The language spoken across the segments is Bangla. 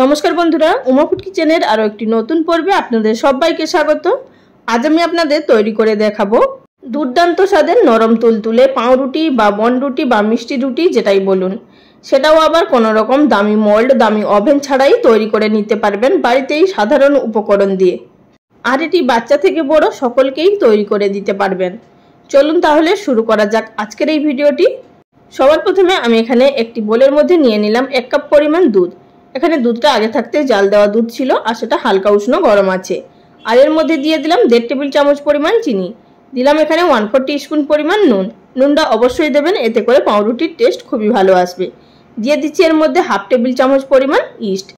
নমস্কার বন্ধুরা উমাফুট কিচেনের আরও একটি নতুন পর্বে আপনাদের সবাইকে স্বাগত আজ আমি আপনাদের তৈরি করে দেখাবো দুর্দান্ত স্বাদের নরম তুলতুলে পাউরুটি বা বনরুটি বা মিষ্টি রুটি যেটাই বলুন সেটাও আবার কোনো রকম দামি মোল্ড দামি ওভেন ছাড়াই তৈরি করে নিতে পারবেন বাড়িতেই সাধারণ উপকরণ দিয়ে আর এটি বাচ্চা থেকে বড় সকলকেই তৈরি করে দিতে পারবেন চলুন তাহলে শুরু করা যাক আজকের এই ভিডিওটি সবার প্রথমে আমি এখানে একটি বোলের মধ্যে নিয়ে নিলাম এক কাপ পরিমাণ দুধ এখানে দুধটা আগে থাকতে জাল দেওয়া দুধ ছিল আর সেটা হালকা উষ্ণ গরম আছে আর এর মধ্যে দিয়ে দিলাম দেড় টেবিল চামচ পরিমাণ চিনি দিলাম এখানে ওয়ান ফোর স্পুন পরিমাণ নুন নুনটা অবশ্যই দেবেন এতে করে পাউরুটির টেস্ট খুবই ভালো আসবে দিয়ে দিচ্ছি এর মধ্যে হাফ টেবিল চামচ পরিমাণ ইস্ট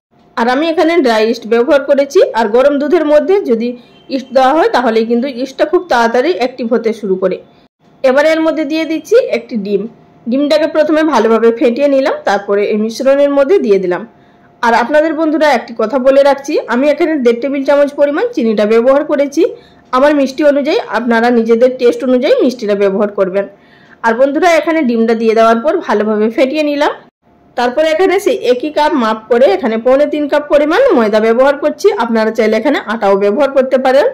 আর আমি এখানে ড্রাই ইস্ট ব্যবহার করেছি আর গরম দুধের মধ্যে যদি ইস্ট দেওয়া হয় তাহলে কিন্তু ইস্টটা খুব তাড়াতাড়ি অ্যাক্টিভ হতে শুরু করে এবারে এর মধ্যে দিয়ে দিচ্ছি একটি ডিম ডিমটাকে প্রথমে ভালোভাবে ফেটিয়ে নিলাম তারপরে এই মিশ্রণের মধ্যে দিয়ে দিলাম আর আপনাদের বন্ধুরা একটি কথা বলে রাখছি আমি এখানে দেড় টেবিল চামচ পরিমাণ চিনিটা ব্যবহার করেছি আমার মিষ্টি অনুযায়ী আপনারা নিজেদের টেস্ট অনুযায়ী মিষ্টিটা ব্যবহার করবেন আর বন্ধুরা এখানে ডিমটা দিয়ে দেওয়ার পর ভালোভাবে ফেটিয়ে নিলাম তারপরে এখানে সেই একই কাপ মাপ করে এখানে পৌনে তিন কাপ পরিমাণ ময়দা ব্যবহার করছি আপনারা চাইলে এখানে আটাও ব্যবহার করতে পারেন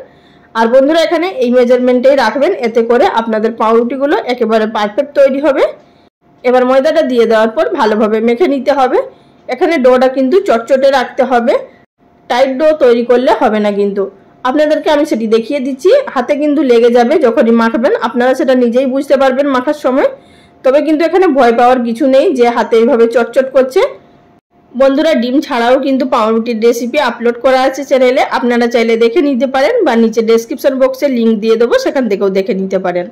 আর বন্ধুরা এখানে এই মেজারমেন্টেই রাখবেন এতে করে আপনাদের পাউরুটিগুলো একেবারে পারফেক্ট তৈরি হবে এবার ময়দাটা দিয়ে দেওয়ার পর ভালোভাবে মেখে নিতে হবে এখানে ডোটা কিন্তু চটচটে রাখতে হবে টাইট ডো তৈরি করলে হবে না কিন্তু আপনাদেরকে আমি সেটি দেখিয়ে দিচ্ছি হাতে কিন্তু লেগে যাবে যখনই মাখবেন আপনারা সেটা নিজেই বুঝতে পারবেন মাখার সময় তবে কিন্তু এখানে ভয় পাওয়ার কিছু নেই যে হাতে এইভাবে চটচট করছে বন্ধুরা ডিম ছাড়াও কিন্তু পাউরুটির রেসিপি আপলোড করা আছে চ্যানেলে আপনারা চাইলে দেখে নিতে পারেন বা নিচে ডেসক্রিপশন বক্সে লিঙ্ক দিয়ে দেবো সেখান থেকেও দেখে নিতে পারেন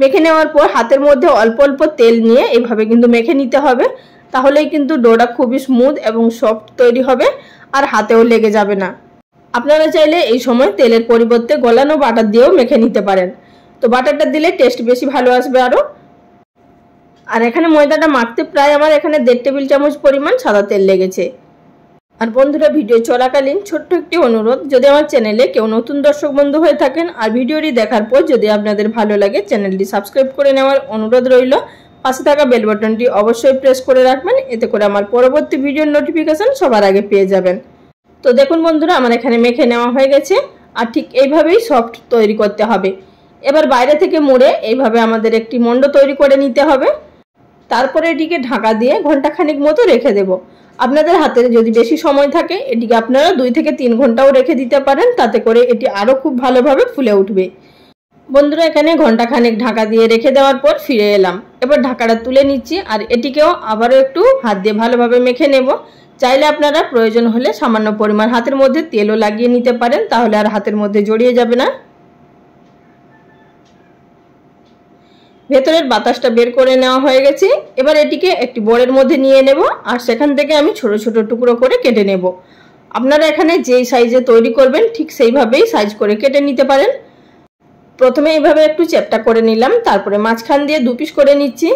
মেখে নেওয়ার পর হাতের মধ্যে অল্প অল্প তেল নিয়ে এভাবে কিন্তু মেখে নিতে হবে তাহলেই কিন্তু ডোটা খুবই স্মুথ এবং সফট তৈরি হবে আর হাতেও লেগে যাবে না আপনারা চাইলে এই সময় তেলের পরিবর্তে গলানো বাটার দিয়েও মেখে নিতে পারেন তো বাটারটা দিলে টেস্ট বেশি ভালো আসবে আরও আর এখানে ময়দাটা মাখতে প্রায় আমার এখানে দেড় টেবিল চামচ পরিমাণ সাদা তেল লেগেছে আর বন্ধুরা ভিডিও চলাকালীন ছোট্ট একটি অনুরোধ যদি আমার চ্যানেলে কেউ নতুন দর্শক বন্ধু হয়ে থাকেন আর ভিডিওটি দেখার পর যদি আপনাদের ভালো লাগে চ্যানেলটি সাবস্ক্রাইব করে নেওয়ার অনুরোধ রইল পাশে থাকা বেল বটনটি অবশ্যই প্রেস করে রাখবেন এতে করে আমার পরবর্তী ভিডিওর নোটিফিকেশান সবার আগে পেয়ে যাবেন তো দেখুন বন্ধুরা আমার এখানে মেখে নেওয়া হয়ে গেছে আর ঠিক এইভাবেই সফট তৈরি করতে হবে এবার বাইরে থেকে মুড়ে এইভাবে আমাদের একটি মণ্ড তৈরি করে নিতে হবে তারপরে এটিকে ঢাকা দিয়ে ঘন্টা খানিক মতো রেখে দেব আপনাদের হাতে যদি বেশি সময় থাকে এটিকে আপনারা দুই থেকে তিন ঘন্টাও রেখে দিতে পারেন তাতে করে এটি আরও খুব ভালোভাবে ফুলে উঠবে বন্ধুরা এখানে ঘন্টাখানেক ঢাকা দিয়ে রেখে দেওয়ার পর ফিরে এলাম এবার ঢাকাটা তুলে নিচ্ছি আর এটিকেও আবারও একটু হাত দিয়ে ভালোভাবে মেখে নেব চাইলে আপনারা প্রয়োজন হলে সামান্য পরিমাণ হাতের মধ্যে তেলও লাগিয়ে নিতে পারেন তাহলে আর হাতের মধ্যে জড়িয়ে যাবে না ভেতরের বাতাসটা বের করে নেওয়া হয়ে গেছে এবার এটিকে একটি বড়ের মধ্যে নিয়ে নেব আর সেখান থেকে আমি ছোট ছোট টুকরো করে কেটে নেব আপনারা এখানে যেই সাইজে তৈরি করবেন ঠিক সেইভাবেই সাইজ করে কেটে নিতে পারেন প্রথমে এইভাবে একটু চেপটা করে নিলাম তারপরে মাঝখান দিয়ে দু পিস করে নিচ্ছি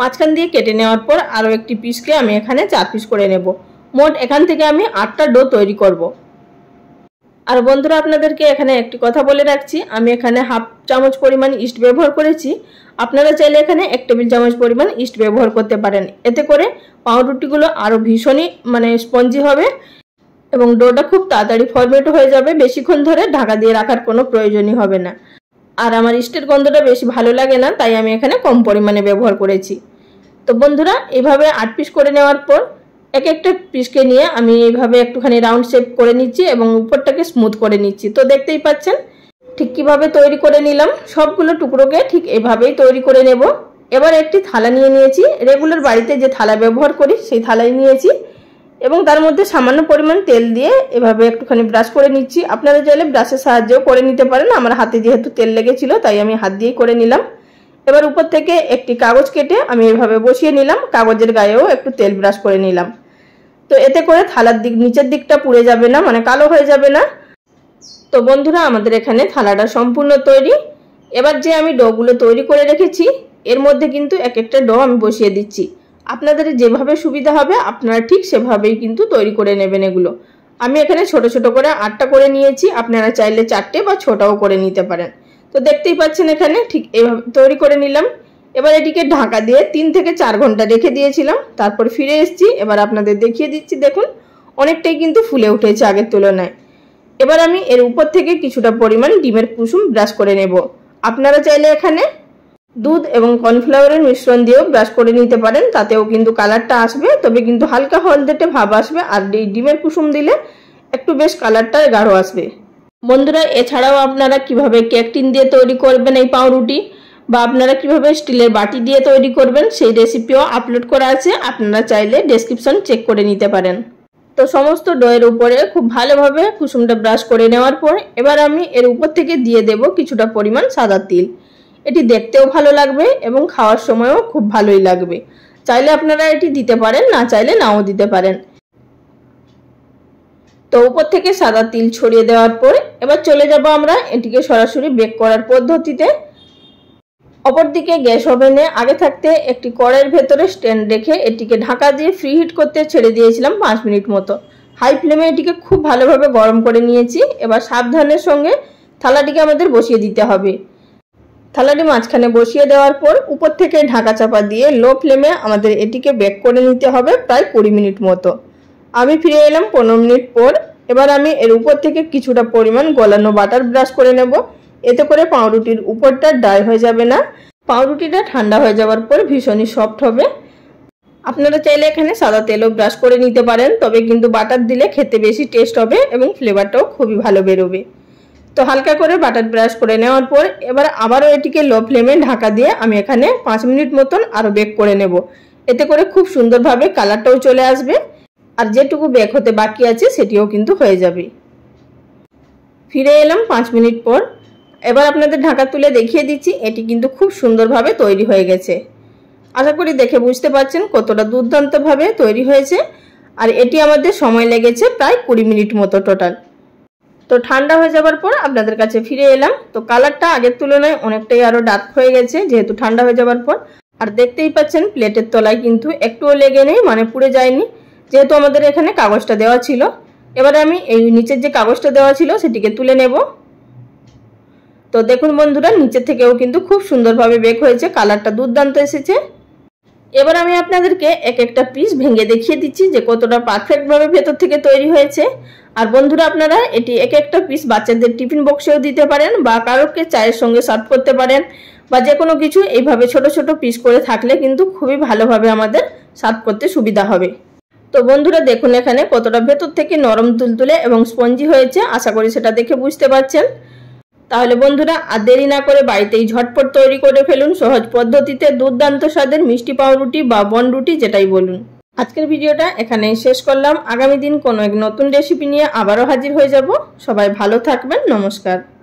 মাঝখান দিয়ে কেটে নেওয়ার পর আরও একটি পিসকে আমি এখানে চার পিস করে নেব মোট এখান থেকে আমি আটটা ডো তৈরি করব। আর বন্ধুরা আপনাদেরকে এখানে একটি কথা বলে রাখছি আমি এখানে হাফ চামচ পরিমাণ ইস্ট ব্যবহার করেছি আপনারা চাইলে এখানে এক টেবিল চামচ পরিমাণ ইস্ট ব্যবহার করতে পারেন এতে করে পাউরুটিগুলো আরও ভীষণই মানে স্পঞ্জি হবে এবং ডোটা খুব তাড়াতাড়ি ফরমেট হয়ে যাবে বেশিক্ষণ ধরে ঢাকা দিয়ে রাখার কোনো প্রয়োজনই হবে না আর আমার ইস্টের গন্ধটা বেশি ভালো লাগে না তাই আমি এখানে কম পরিমাণে ব্যবহার করেছি তো বন্ধুরা এইভাবে আট পিস করে নেওয়ার পর এক একটা পিসকে নিয়ে আমি এইভাবে একটুখানি রাউন্ড শেপ করে নিচ্ছি এবং উপরটাকে স্মুথ করে নিচ্ছি তো দেখতেই পাচ্ছেন ঠিক কীভাবে তৈরি করে নিলাম সবগুলো টুকরোকে ঠিক এভাবেই তৈরি করে নেব এবার একটি থালা নিয়ে নিয়েছি রেগুলার বাড়িতে যে থালা ব্যবহার করি সেই থালাই নিয়েছি এবং তার মধ্যে সামান্য পরিমাণ তেল দিয়ে এভাবে একটুখানি ব্রাশ করে নিচ্ছি আপনারা চাইলে ব্রাশের সাহায্যেও করে নিতে পারেন আমার হাতে যেহেতু তেল লেগেছিল তাই আমি হাত দিয়েই করে নিলাম এবার উপর থেকে একটি কাগজ কেটে আমি এভাবে বসিয়ে নিলাম কাগজের গায়েও একটু তেল ব্রাশ করে নিলাম তো এতে করে থালার দিক নিচের দিকটা পুড়ে যাবে না মানে কালো হয়ে যাবে না তো বন্ধুরা আমাদের এখানে থালাটা সম্পূর্ণ তৈরি এবার যে আমি ডগুলো তৈরি করে রেখেছি এর মধ্যে কিন্তু এক একটা ড আমি বসিয়ে দিচ্ছি আপনাদের যেভাবে সুবিধা হবে আপনারা ঠিক সেভাবেই কিন্তু তৈরি করে নেবেন এগুলো আমি এখানে ছোট ছোট করে আটটা করে নিয়েছি আপনারা চাইলে চারটে বা ছোটাও করে নিতে পারেন তো দেখতেই পাচ্ছেন এখানে ঠিক এভাবে তৈরি করে নিলাম এবার এটিকে ঢাকা দিয়ে তিন থেকে চার ঘন্টা রেখে দিয়েছিলাম তারপর ফিরে এসেছি এবার আপনাদের দেখিয়ে দিচ্ছি দেখুন অনেকটাই কিন্তু ফুলে উঠেছে আগের তুলনায় এবার আমি এর উপর থেকে কিছুটা পরিমাণ ডিমের কুসুম ব্রাশ করে নেব আপনারা চাইলে এখানে দুধ এবং কর্নফ্লাওয়ারের মিশ্রণ দিয়েও ব্রাশ করে নিতে পারেন তাতেও কিন্তু কালারটা আসবে তবে কিন্তু হালকা হলদেটে ভাব আসবে আর এই ডিমের কুসুম দিলে একটু বেশ কালারটা গাঢ় আসবে বন্ধুরা এছাড়াও আপনারা কিভাবে ক্যাকটিন দিয়ে তৈরি করবেন এই পাউরুটি বা আপনারা কিভাবে স্টিলের বাটি দিয়ে তৈরি করবেন সেই রেসিপিও আপলোড করা আছে আপনারা চাইলে ডেসক্রিপশন চেক করে নিতে পারেন তো সমস্ত ডয়ের উপরে খুব ভালোভাবে কুসুমটা ব্রাশ করে নেওয়ার পর এবার আমি এর উপর থেকে দিয়ে দেব কিছুটা পরিমাণ সাদা তিল এটি দেখতেও ভালো লাগবে এবং খাওয়ার সময়ও খুব ভালোই লাগবে চাইলে আপনারা এটি দিতে পারেন না চাইলে নাও দিতে পারেন তো উপর থেকে সাদা তিল ছড়িয়ে দেওয়ার পর এবার চলে যাব আমরা এটিকে সরাসরি বেক করার পদ্ধতিতে অপরদিকে গ্যাস ওভেনে আগে থাকতে একটি কড়ের ভেতরে স্ট্যান্ড রেখে এটিকে ঢাকা দিয়ে ফ্রি হিট করতে ছেড়ে দিয়েছিলাম পাঁচ মিনিট মতো হাই ফ্লেমে এটিকে খুব ভালোভাবে গরম করে নিয়েছি এবার সাবধানের সঙ্গে থালাটিকে আমাদের বসিয়ে দিতে হবে থালাটি মাঝখানে বসিয়ে দেওয়ার পর উপর থেকে ঢাকা চাপা দিয়ে লো ফ্লেমে আমাদের এটিকে বেক করে নিতে হবে প্রায় কুড়ি মিনিট মতো আমি ফিরে এলাম পনেরো মিনিট পর এবার আমি এর উপর থেকে কিছুটা পরিমাণ গলানো বাটার ব্রাশ করে নেব এতে করে পাউরুটির উপরটা ড্রাই হয়ে যাবে না পাউরুটিটা ঠান্ডা হয়ে যাওয়ার পর ভীষণই সফট হবে আপনারা চাইলে এখানে সাদা তেলও ব্রাশ করে নিতে পারেন তবে কিন্তু বাটার দিলে খেতে বেশি টেস্ট হবে এবং ফ্লেভারটাও খুবই ভালো বেরোবে তো হালকা করে বাটার ব্রাশ করে নেওয়ার পর এবার আবারও এটিকে লো ফ্লেমে ঢাকা দিয়ে আমি এখানে পাঁচ মিনিট মতন আরও বেক করে নেব এতে করে খুব সুন্দরভাবে কালারটাও চলে আসবে আর যেটুকু বেক হতে বাকি আছে সেটিও কিন্তু হয়ে যাবে ফিরে এলাম পাঁচ মিনিট পর এবার আপনাদের ঢাকা তুলে দেখিয়ে দিচ্ছি এটি কিন্তু খুব সুন্দরভাবে তৈরি হয়ে গেছে আশা করি দেখে বুঝতে পারছেন কতটা দুর্দান্তভাবে তৈরি হয়েছে আর এটি আমাদের সময় লেগেছে প্রায় কুড়ি মিনিট মতো টোটাল তো ঠান্ডা হয়ে যাওয়ার পর আপনাদের কাছে ফিরে এলাম তো কালারটা আগের তুলনায় অনেকটাই আরও ডার্ক হয়ে গেছে যেহেতু ঠান্ডা হয়ে যাওয়ার পর আর দেখতেই পাচ্ছেন প্লেটের তলায় কিন্তু একটুও লেগে নেই মানে পুড়ে যায়নি যেহেতু আমাদের এখানে কাগজটা দেওয়া ছিল এবারে আমি এই নিচের যে কাগজটা দেওয়া ছিল সেটিকে তুলে নেব তো দেখুন বন্ধুরা নিচের থেকেও কিন্তু খুব সুন্দরভাবে বেক হয়েছে কালারটা দুর্দান্ত এসেছে এবার আমি আপনাদেরকে এক একটা পিস ভেঙে দেখিয়ে দিচ্ছি যে কতটা পারফেক্টভাবে ভেতর থেকে তৈরি হয়েছে আর বন্ধুরা আপনারা এটি এক একটা পিস বাচ্চাদের টিফিন বক্সেও দিতে পারেন বা কারোকে চায়ের সঙ্গে সার্ভ করতে পারেন বা যে কোনো কিছু এইভাবে ছোট ছোট পিস করে থাকলে কিন্তু খুবই ভালোভাবে আমাদের সার্ভ করতে সুবিধা হবে তো বন্ধুরা দেখুন এখানে কতটা ভেতর থেকে নরম তুলতুলে এবং স্পঞ্জি হয়েছে আশা করি সেটা দেখে বুঝতে পারছেন তাহলে বন্ধুরা আর দেরি না করে বাড়িতেই ঝটপট তৈরি করে ফেলুন সহজ পদ্ধতিতে দুর্দান্ত স্বাদের মিষ্টি পাউরুটি বা বনরুটি যেটাই বলুন আজকের ভিডিওটা এখানে শেষ করলাম আগামী দিন কোনো এক নতুন রেসিপি নিয়ে আবারও হাজির হয়ে যাব সবাই ভালো থাকবেন নমস্কার